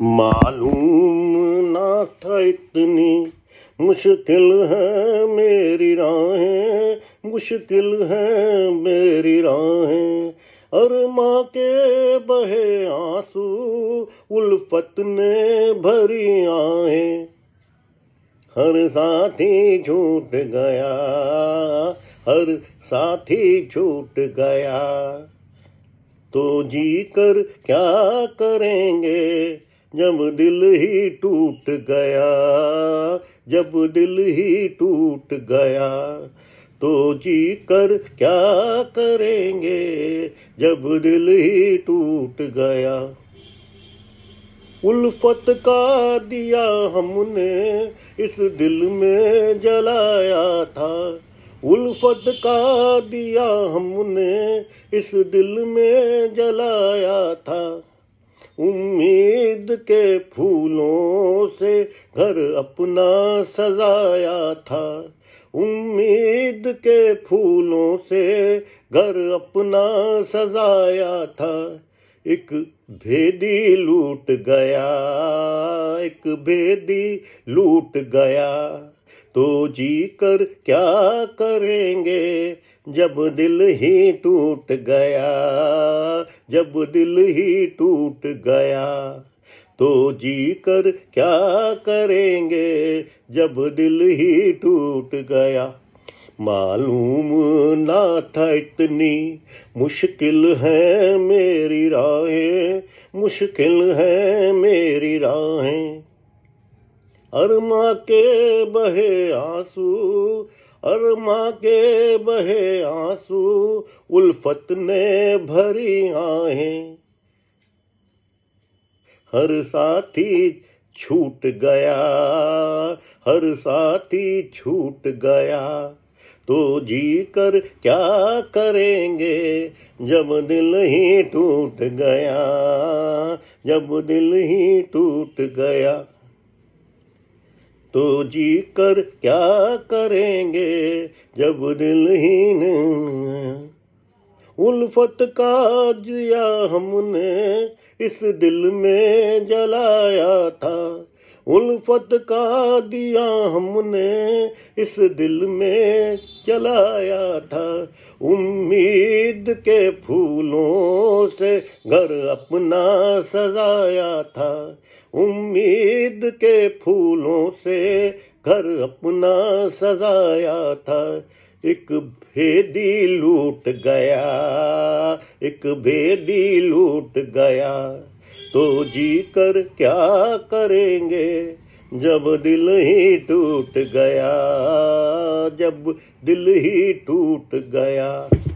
मालूम ना था इतनी मुश्किल है मेरी राहें मुश्किल है मेरी राहें माँ के बहे आंसू उल्फत ने भरी आहें हर साथी झूठ गया हर साथी झूठ गया तो जी कर क्या करेंगे जब दिल ही टूट गया जब दिल ही टूट गया तो जी कर क्या करेंगे जब दिल ही टूट गया उल्फत का दिया हमने इस दिल में जलाया था उल्फत का दिया हमने इस दिल में जलाया था उम्मीद के फूलों से घर अपना सजाया था उम्मीद के फूलों से घर अपना सजाया था एक भेदी लूट गया एक भेदी लूट गया तो जी कर क्या करेंगे जब दिल ही टूट गया जब दिल ही टूट गया तो जी कर क्या करेंगे जब दिल ही टूट गया मालूम ना था इतनी मुश्किल है मेरी राहें मुश्किल है मेरी राहें अरमा के बहे आंसू अरमा के बहे आंसू उल्फत ने भरी आहे हर साथी छूट गया हर साथी छूट गया तो जी कर क्या करेंगे जब दिल ही टूट गया जब दिल ही टूट गया तो जी कर क्या करेंगे जब दिल ही उल्फत का जिया हमने इस दिल में जलाया था उल्फत का दिया हमने इस दिल में चलाया था उम्मीद के फूलों से घर अपना सजाया था उम्मीद के फूलों से घर अपना सजाया था एक भेदी लूट गया एक भेदी लूट गया तो जी कर क्या करेंगे जब दिल ही टूट गया जब दिल ही टूट गया